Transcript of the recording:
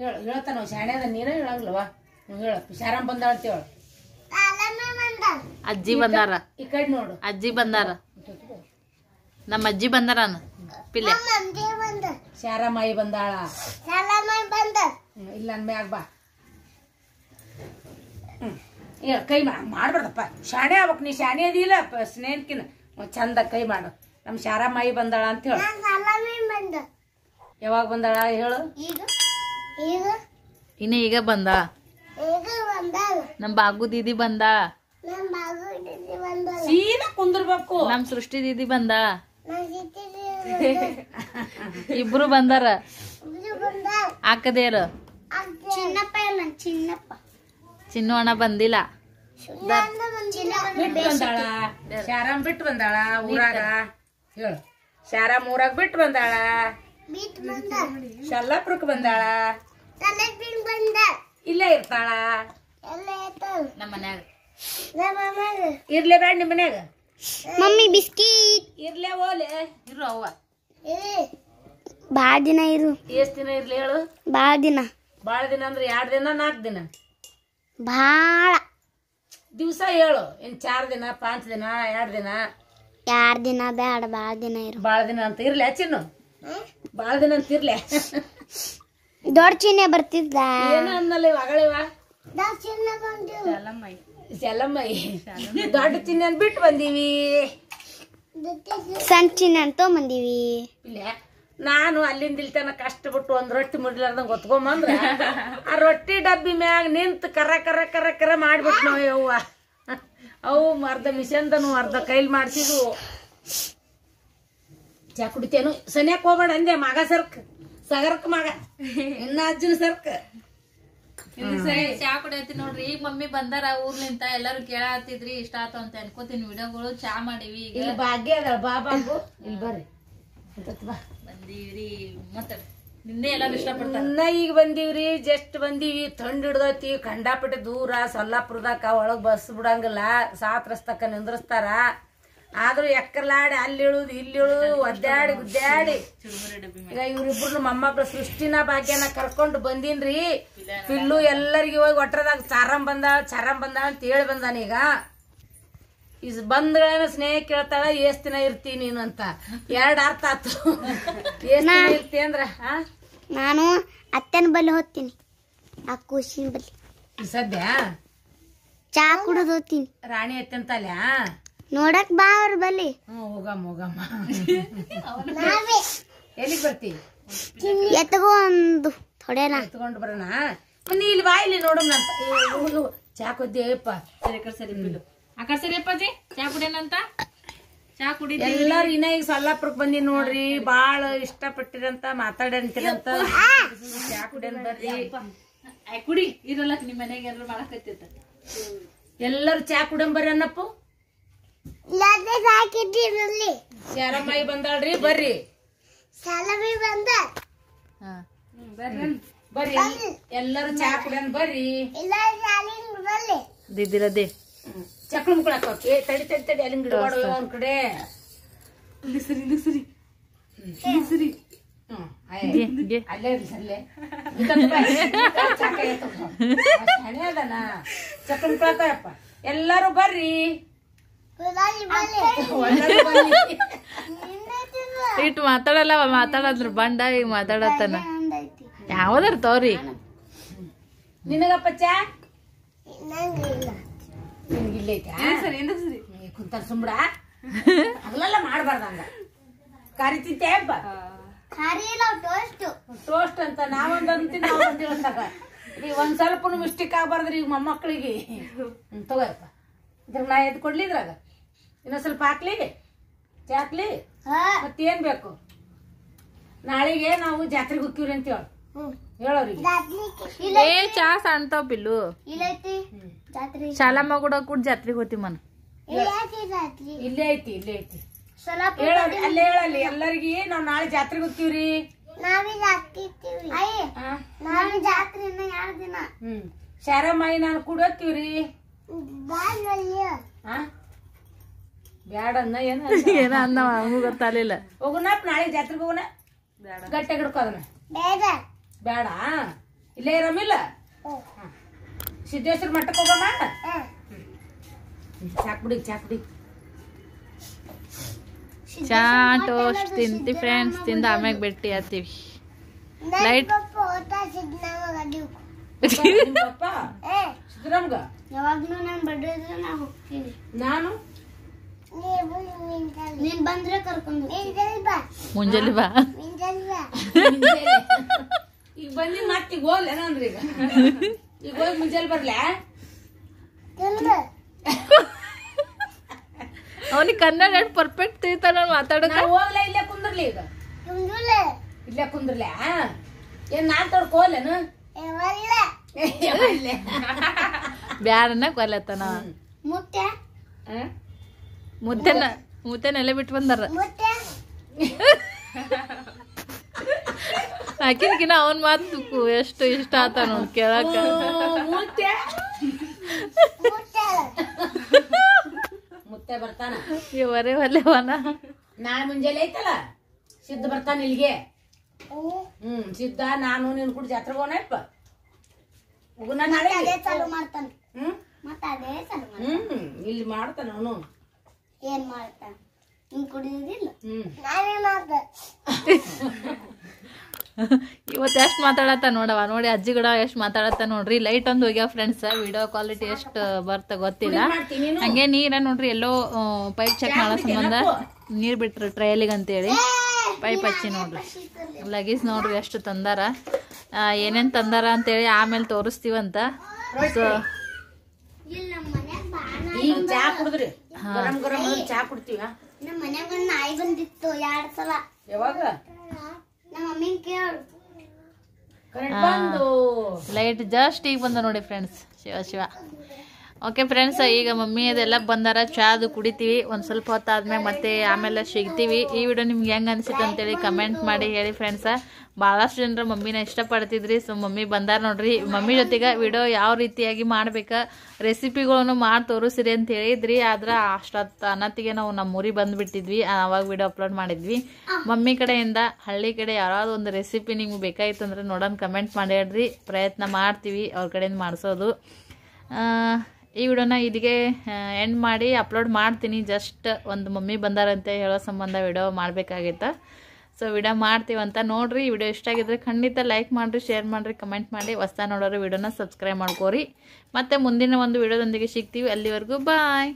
ಹೇಳ ಹೇಳ್ತಾನ ಶಾಣ್ಯದ ನೀರ ಹೇಳಂಗಿಲ್ಲವಾ ಹೇಳ ಶಾರಾಮ್ ಬಂದಾಳ ಅಂತ ಹೇಳ ಅಜ್ಜಿ ಬಂದಾರ ಈ ಕಡೆ ನೋಡು ಅಜ್ಜಿ ಬಂದಾರ ನಮ್ಮ ಅಜ್ಜಿ ಬಂದಾರ ಪಿಲ್ಲೆ ಶಾರಾಮಾಯಿ ಬಂದಾಳ ಇಲ್ಲ ಅಂದ್ಮ್ಯಾಗ ಬಾ ಹೇಳ ಕೈ ಮಾಡ್ಬಾರ್ದಪ್ಪ ಶಾಣೆ ಆಗ್ಬೇಕು ನೀ ಶಾಣೆ ಅದಿಲ್ಲ ಸ್ನೇಹಿತಕಿನ ಚಂದ ಕೈ ಮಾಡು ನಮ್ಮ ಶಾರಾಮಾಯಿ ಬಂದಾಳ ಅಂತ ಹೇಳ ಯಾವಾಗ ಬಂದಾಳ ಹೇಳು ಇನ್ನ ಈಗ ಬಂದ ನಮ್ ಬಾಗು ದೀದಿ ಬಂದ ಕುಂದಿರ್ಬೇಕು ನಮ್ ಸೃಷ್ಟಿ ದೀದಿ ಬಂದ ಇಬ್ರು ಬಂದಾರ ಹಾಕದೇರು ಚಿನ್ನಪ್ಪ ಅಣ್ಣ ಬಂದಿಲ್ಲ ಶಾರಾಮ್ ಬಿಟ್ಟು ಬಂದಾಳ ಊರಾಗ ಶಾರಾಮ್ ಊರಾಗ ಬಿಟ್ಟು ಬಂದಾಳ ಶಲ್ಲಾಪುರಕ್ಕೆ ಬಂದಾಳ ಇಲ್ಲೇ ಇರ್ತಾಳ ನಮ್ಮ ಮನ್ಯಾಗ ಇರ್ಲೇ ಬೇಡ ನಿಮ್ಮ ಮನ್ಯಾಗ ಮಮ್ಮಿ ಬಿಸ್ಕಿಟ್ ಇರ್ಲೇ ಓಲೆ ಇರು ಅವ್ವ ಬಾಳ ದಿನ ಇರು ಎಷ್ಟು ದಿನ ಇರ್ಲಿ ಹೇಳು ಬಾಳ ದಿನ ಭಾಳ ದಿನ ಅಂದ್ರೆ ಎರಡು ದಿನ ನಾಲ್ಕು ದಿನ ಭಾಳ ದಿವಸ ಹೇಳು ಇನ್ ಚಾರ್ ದಿನ ಪಾಂಚ್ ದಿನ ಎರಡು ದಿನ ಎರಡು ದಿನ ಬೇಡ ಬಾಳ ದಿನ ಇರು ಭಾಳ ದಿನ ಅಂತ ಇರ್ಲಿ ಚಿನ್ನು ಬಾಳ ದಿನ ಅಂತಿರ್ಲೆ ದೊಡ್ಡ ಚಿಹ್ನೆ ಬರ್ತಿದ್ದ ಏನೋ ಅನ್ನಲ್ಲ ಅಗಳಿವ ದೊಡ್ಡ ಚಿಹ್ನೆ ಬಿಟ್ಟು ಬಂದೀವಿ ಸಣ್ಣ ಚಿಹ್ನೆ ಅಂತ ಬಂದೀವಿ ಇಲ್ಲ ನಾನು ಅಲ್ಲಿಂದ ಇಲ್ತನ ಕಷ್ಟ ಬಿಟ್ಟು ಒಂದು ರೊಟ್ಟಿ ಮುಡ್ಲಾರ್ದಂಗ ಗೊತ್ಕೊಂಬಂದ್ರ ಆ ರೊಟ್ಟಿ ಡಬ್ಬಿ ಮ್ಯಾಗ ನಿಂತು ಕರ ಕರ ಕರ ಕರ ಮಾಡ್ಬಿಟ್ಟು ನಾವು ಯವ್ವ ಅವು ಅರ್ಧ ಮಿಷನ್ದನು ಅರ್ಧ ಕೈಲಿ ಮಾಡಿಸಿದ್ವು ಚಾ ಕುಡಿತೇನು ಸನ್ಯಾಕ್ ಹೋಗ್ಬೇಡ ಅಂದೆ ಮಗ ಸರ್ಕ ಸಗರಕ್ ಮಗ ಇನ್ನ ಅಜ್ಜನ ಸರ್ಕ್ ಚಾ ಕುಡಿಯತಿ ನೋಡ್ರಿ ಈಗ ಮಮ್ಮಿ ಬಂದಾರ ಊರ್ಲಿಂತ ಎಲ್ಲರೂ ಕೇಳಾತಿದ್ರಿ ಇಷ್ಟ ಆತ ಅಂತ ಅನ್ಕೋತೀನಿ ವಿಡಿಯೋಗಳು ಚಾ ಮಾಡಿವಿ ಈಗ ಭಾಗ್ಯ ಅದ ಬಾ ಬಾಬು ಇಲ್ಲಿ ಬರ್ರಿ ಬಂದಿವ್ರಿ ಮತ್ತ ನಿನ್ನೆ ಎಲ್ಲಾರು ಇಷ್ಟಪಡ್ತಾರ ಇನ್ನ ಈಗ ಬಂದಿವ್ರಿ ಜಸ್ಟ್ ಬಂದಿವಿ ತಂಡ ಹಿಡ್ದೈತಿ ಕಂಡಾಪಟ್ಟೆ ದೂರ ಸೊಲ್ಲಾಪುರದಾಕ ಒಳಗ್ ಬಸ್ ಬಿಡಂಗಿಲ್ಲ ಸಾತ್ರಸ್ತಕ್ಕ ನಿಂದ್ರಸ್ತಾರ ಆದ್ರೂ ಎಕ್ಕರ್ಲಾಡಿ ಅಲ್ಲಿ ಇಳುದು ಇಲ್ಲಿ ಇಳುದು ಒದ್ದಾಡಿ ಗುದ್ದಾಡಿ ಈಗ ಇವ್ರಿಬ್ರು ಮೊಮ್ಮಕ್ಳು ಸೃಷ್ಟಿನ ಭಾಗ್ಯನ ಕರ್ಕೊಂಡು ಬಂದಿನ್ರಿ ಪಿಲ್ಲು ಎಲ್ಲರಿಗೆ ಹೋಗಿ ಒಟ್ಟರದಾಗ ಚಾರಂ ಬಂದ ಚಾರಂ ಬಂದ ಅಂತ ಹೇಳಿ ಬಂದಾನ ಈಗ ಈ ಸ್ನೇಹ ಕೇಳ್ತಾಳ ಎಷ್ಟ್ ದಿನ ಇರ್ತಿ ನೀನು ಅಂತ ಎರಡ್ ಅರ್ಥ ಆತು ಎಷ್ಟ್ ಇರ್ತಿ ಅಂದ್ರ ನಾನು ಅತ್ತನ ಬಲ್ಲಿ ಹೋಗ್ತೀನಿ ಆ ಖುಷಿನ ಬಲ್ಲಿ ಸದ್ಯ ಚಾ ಕುಡಿದು ಹೋಗ್ತೀನಿ ರಾಣಿ ಅತ್ತೆ ಅಂತಲ್ಯಾ ನೋಡಕ್ ಬಾ ಅವ್ರ ಬಲ್ಲಿ ಹೋಗಮ್ಮ ಹೋಗಮ್ಮ ಎಲ್ಲಿಗೆ ಬರ್ತಿ ಎತ್ಕೋ ಒಂದು ಥೊಡೇನ ಎತ್ಕೊಂಡು ಬರೋಣ ಇಲ್ಲಿ ಬಾ ಇಲ್ಲಿ ನೋಡಮ್ಮ ನಾನು ಚಾ ಕೊದ್ದೇಪ್ಪ ಸರಿ ಕಡೆ ಸರಿ ಆ ಕಡೆ ಅಪ್ಪಾಜಿ ಚಾ ಕುಡಿಯನಂತ ಚಾ ಕುಡಿ ಎಲ್ಲಾರು ಇನ್ನ ಈಗ ಸಲ್ಲಾಪುರಕ್ಕೆ ಬಂದಿ ನೋಡ್ರಿ ಭಾಳ ಇಷ್ಟಪಟ್ಟಿರಂತ ಮಾತಾಡಂತಿರಂತ ಚಾ ಕುಡಿಯನ್ ಬರ್ರಿ ಕುಡಿ ಇರಲ್ಲ ನಿಮ್ಮ ಮನೆಗೆ ಎಲ್ಲರೂ ಮಾಡಕತ್ತಿತ್ತ ಎಲ್ಲರೂ ಚಾ ಕುಡಂಬರ್ರಿ ಅನ್ನಪ್ಪು ಸಾಕಿದ್ದೀರಲ್ಲಿ ಶಾಲಮಾಯಿ ಬಂದಾಳ್ರಿ ಬರ್ರಿ ಶಾಲಮಾಯಿ ಬಂದ ಬರ್ರಿ ಎಲ್ಲರೂ ಚಾ ಕುಡಿಯನ್ ಬರ್ರಿ ದಿದ್ದಿರದೆ ಚಕ್ಳ ಮುಕ್ಕಳ ಹಾಕೋಕೆ ತಡಿ ತಡಿ ತಡಿ ಅಲ್ಲಿ ಗಿಡ ಒಂದ್ ಕಡೆ ಇಲ್ಲಿ ಸರಿ ಇಲ್ಲಿ ಸರಿ ಸರಿ ಅಲ್ಲೇ ಅಲ್ಲೇ ಚಕ್ರ ಮುಕ್ಕಳಪ್ಪ ಎಲ್ಲಾರು ಬರ್ರಿ ಇಟ್ಟು ಮಾತಾಡಲ್ಲ ಮಾತಾಡದ್ರ ಬಂಡ ಈಗ ಮಾತಾಡತ್ತಾನ ಯಾವ್ದಾರ ತವ್ರಿ ನಿನಗಪ್ಪ ಚಾ ಕುಂತಾರ ಸುಂಬಡ ಅಲ್ಲೆಲ್ಲ ಮಾಡ್ಬಾರ್ದ ಹಂಗ ಕರಿ ತಿಂತೆ ಟೋಸ್ಟ್ ಟೋಸ್ಟ್ ಅಂತ ನಾವೊಂದಂತಿ ನಾವೊಂದಿರಂತಾಗ ಈಗ ಒಂದ್ ಸ್ವಲ್ಪ ಮಿಸ್ಟೇಕ್ ಆಗ್ಬಾರ್ದ್ರಿ ಈಗ ಮೊಮ್ಮಕ್ಳಿಗೆ ತಗೋಯಪ್ಪ ಇದ್ರ ನಾ ಎದ್ ಕೊಡ್ಲಿದ್ರಾಗ ಇನ್ನ ಸ್ವಲ್ಪ ಹಾಕ್ಲಿ ಜಾತ್ಲಿ ಮತ್ತೇನ್ ಬೇಕು ನಾಳೆಗೆ ನಾವು ಜಾತ್ರೆಗೆ ಹೋಗ್ತೀವ್ರಿ ಅಂತ ಹೇಳ ಹೇಳೋರಿಗೆ ಏ ಚಾ ಸಣ್ತಾವ್ ಬಿಲ್ಲು ಶಾಲಾ ಮಗುಡ ಕೂಡ ಜಾತ್ರೆಗೆ ಹೋಗ್ತೀವಿ ಮನ ಇಲ್ಲೇ ಐತಿ ಇಲ್ಲೇ ಐತಿ ಹೇಳೋರಿ ಅಲ್ಲೇ ಹೇಳಲ್ಲಿ ಎಲ್ಲರಿಗೆ ನಾವ್ ನಾಳೆ ಜಾತ್ರೆಗೆ ಹೋಗ್ತೀವ್ರಿ ಶಾರಮ್ಮಾಯಿ ನಾನು ಕೂಡ ಹೋಗ್ತೀವ್ರಿ ಬ್ಯಾಡ ಏನ ಗೊತ್ತಾಗಲಿಲ್ಲ ನಾಳೆ ಜಾತ್ರೆಗೆ ಹೋಗುನ ಗಟ್ಟೆ ಬೇಡ ಇಲ್ಲೇ ಇರಮಿಲ್ಲ ಸಿದ್ದೇಶ್ವರ ಮಠಕ್ಕೆ ಹೋಗೋಣ ಚಾಕ್ಬಿಡಿ ಚಾ ಟೋಸ್ಟ್ ತಿಂತಿ ಫ್ರೆಂಡ್ಸ್ ತಿಂದ ಆಮ್ಯಾಗ ಬೆಟ್ಟಿ ಆತೀವಿ ನಾನು ನೀನ್ ಬಂದ್ರೆ ಕರ್ಕೊಂಡು ಮುಂಜಾನೆ ಬಾ ಈಗ ಬಂದಿ ಮತ್ತೆ ಈಗ ಹೋಗ್ಲ ನೋಡ್ರಿ ಈಗ ಈಗ ಹೋಗಿ ಮುಂಜಾನೆ ಬರ್ಲ ಅವನಿಗೆ ಕನ್ನಡ ಪರ್ಫೆಕ್ಟ್ ತಿಳ್ತಾನ ಮಾತಾಡಕ ಹೋಗ್ಲ ಇಲ್ಲೇ ಕುಂದ್ರಲಿ ಈಗ ಇಲ್ಲೇ ಕುಂದ್ರಲ ಏನ್ ಬರಲೇ ತೋರ್ಕ ಹೋಗ್ಲೇನು ಬ್ಯಾರನ್ನ ಕೊಲ್ಲತನ ಮುಟ್ಟೆ ಮುದ್ದೆನ ಮುದ್ದೆ ನೆಲೆ ಬಿಟ್ಟು ಬಂದಾರ ಆಕಿನ್ಕಿನ ಅವನ್ ಮಾತು ಎಷ್ಟು ಇಷ್ಟ ಆತನು ನೋಡ್ ಕೇಳಾಕ ಮುತ್ತೆ ಬರ್ತಾನ ಇವರೇ ಒಲ್ಲೆವನ ನಾಳೆ ಮುಂಜಾನೆ ಐತಲ್ಲ ಸಿದ್ಧ ಬರ್ತಾನ ಇಲ್ಲಿಗೆ ಹ್ಮ್ ಸಿದ್ಧ ನಾನು ನಿನ್ ಕೂಡ ಜಾತ್ರೆ ಹೋಗಣಪ್ಪ ನಾಳೆ ಹ್ಮ್ ಮತ್ತೆ ಅದೇ ಹ್ಮ್ ಇಲ್ಲಿ ಮಾಡ್ತಾನ ಅವನು ಏನ್ ಮಾಡ್ತಾ ನೀನ್ ಇವತ್ತು ಎಷ್ಟು ಮಾತಾಡತ್ತ ನೋಡವ ನೋಡಿ ಅಜ್ಜಿ ಕೂಡ ಎಷ್ಟು ಮಾತಾಡತ್ತ ನೋಡ್ರಿ ಲೈಟ್ ಒಂದು ಹೋಗ್ಯಾವ ಫ್ರೆಂಡ್ಸ್ ವಿಡಿಯೋ ಕ್ವಾಲಿಟಿ ಎಷ್ಟು ಬರ್ತ ಗೊತ್ತಿಲ್ಲ ಹಂಗೆ ನೀರ ನೋಡ್ರಿ ಎಲ್ಲೋ ಪೈಪ್ ಚೆಕ್ ಮಾಡೋ ಸಂಬಂಧ ನೀರು ಬಿಟ್ರಿ ಟ್ರಯಲಿಗೆ ಅಂತೇಳಿ ಪೈಪ್ ಹಚ್ಚಿ ನೋಡ್ರಿ ಲಗೇಜ್ ನೋಡ್ರಿ ಎಷ್ಟು ತಂದಾರ ಏನೇನು ತಂದಾರ ಅಂತೇಳಿ ಆಮೇಲೆ ತೋರಿಸ್ತೀವಂತ ಸೊ ಗರಂ ಗರಂ ಚಾ ಕುಡ್ತೀವ ನಮ್ಮ ಮನ್ಯಾಗ ಒಂದ್ ನಾಯಿ ಬಂದಿತ್ತು ಎರಡ್ ಸಲ ಯಾವಾಗ ನಮ್ಮ ಮಮ್ಮಿನ ಕೇಳು ಕರೆಂಟ್ ಲೈಟ್ ಜಸ್ಟ್ ಈಗ ಬಂದ ನೋಡಿ friends Shiva Shiva okay friends ಈಗ ಮಮ್ಮಿ ಅದೆಲ್ಲ ಬಂದಾರ ಚಾ ಅದು ಕುಡಿತೀವಿ ಒಂದು ಸ್ವಲ್ಪ ಹೊತ್ತಾದ್ಮೇಲೆ ಮತ್ತೆ ಆಮೇಲೆ ಸಿಗ್ತೀವಿ ಈ ವಿಡಿಯೋ ನಿಮ್ಗೆ ಹೆಂಗೆ ಅನಿಸುತ್ತೆ ಅಂತೇಳಿ ಕಮೆಂಟ್ ಮಾಡಿ ಹೇಳಿ ಫ್ರೆಂಡ್ಸ ಭಾಳಷ್ಟು ಜನರು ಮಮ್ಮಿನ ಇಷ್ಟಪಡ್ತಿದ್ರಿ ಸೊ ಮಮ್ಮಿ ಬಂದಾರ ನೋಡ್ರಿ ಮಮ್ಮಿ ಜೊತೆಗೆ ವಿಡಿಯೋ ಯಾವ ರೀತಿಯಾಗಿ ಮಾಡ್ಬೇಕು ರೆಸಿಪಿಗಳನ್ನು ಮಾಡಿ ತೋರಿಸಿರಿ ಅಂತ ಹೇಳಿದ್ರಿ ಆದ್ರೆ ಅಷ್ಟೊತ್ತು ಅನ್ನತ್ತಿಗೆ ನಾವು ನಮ್ಮ ಊರಿಗೆ ಬಂದ್ಬಿಟ್ಟಿದ್ವಿ ಆವಾಗ ವಿಡಿಯೋ ಅಪ್ಲೋಡ್ ಮಾಡಿದ್ವಿ ಮಮ್ಮಿ ಕಡೆಯಿಂದ ಹಳ್ಳಿ ಕಡೆ ಯಾರಾದ್ರು ಒಂದು ರೆಸಿಪಿ ನಿಮ್ಗೆ ಬೇಕಾಗಿತ್ತು ಅಂದರೆ ನೋಡೋಣ ಕಮೆಂಟ್ ಮಾಡಿ ಹೇಳ್ರಿ ಪ್ರಯತ್ನ ಮಾಡ್ತೀವಿ ಅವ್ರ ಕಡೆಯಿಂದ ಮಾಡಿಸೋದು ಈ ವಿಡಿಯೋನ ಇಲ್ಲಿಗೆ ಎಂಡ್ ಮಾಡಿ ಅಪ್ಲೋಡ್ ಮಾಡ್ತೀನಿ ಜಸ್ಟ್ ಒಂದು ಮಮ್ಮಿ ಬಂದಾರಂತೆ ಹೇಳೋ ಸಂಬಂಧ ವಿಡಿಯೋ ಮಾಡಬೇಕಾಗಿತ್ತು ಸೊ ವಿಡಿಯೋ ಮಾಡ್ತೀವಂತ ನೋಡಿರಿ ವಿಡಿಯೋ ಇಷ್ಟ ಆಗಿದ್ರೆ ಖಂಡಿತ ಲೈಕ್ ಮಾಡಿರಿ ಶೇರ್ ಮಾಡಿರಿ ಕಮೆಂಟ್ ಮಾಡಿ ಹೊಸ ನೋಡೋರು ವಿಡಿಯೋನ ಸಬ್ಸ್ಕ್ರೈಬ್ ಮಾಡ್ಕೋರಿ ಮತ್ತು ಮುಂದಿನ ಒಂದು ವಿಡಿಯೋದೊಂದಿಗೆ ಸಿಗ್ತೀವಿ ಅಲ್ಲಿವರೆಗೂ ಬಾಯ್